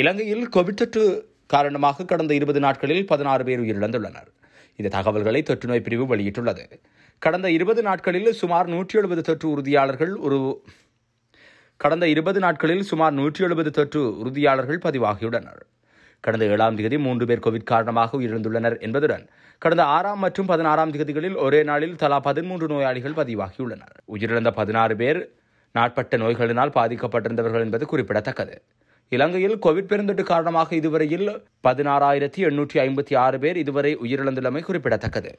இலங்கையில் கோவிட் தொற்று காரணமாக கடந்த இருபது நாட்களில் பதினாறு பேர் உயிரிழந்துள்ளனர் இந்த தகவல்களை தொற்றுநோய் பிரிவு வெளியிட்டுள்ளது கடந்த இருபது நாட்களில் சுமார் நூற்றி எழுபது தொற்று உறுதியாளர்கள் ஒரு கடந்த இருபது நாட்களில் சுமார் நூற்றி எழுபது தொற்று உறுதியாளர்கள் பதிவாகியுள்ளனர் கடந்த ஏழாம் தேதி மூன்று பேர் கோவிட் காரணமாக உயிரிழந்துள்ளனர் என்பதுடன் கடந்த ஆறாம் மற்றும் பதினாறாம் தேதிகளில் ஒரே நாளில் தலா பதிமூன்று நோயாளிகள் பதிவாகியுள்ளனர் உயிரிழந்த பதினாறு பேர் நாட்பட்ட நோய்களினால் பாதிக்கப்பட்டிருந்தவர்கள் என்பது குறிப்பிடத்தக்கது இலங்கையில் கோவிட் பெருந்தொட்டு காரணமாக இதுவரையில் பதினாறாயிரத்தி எண்ணூற்றி ஐம்பத்தி ஆறு பேர் இதுவரை உயிரிழந்துள்ளமை குறிப்பிடத்தக்கது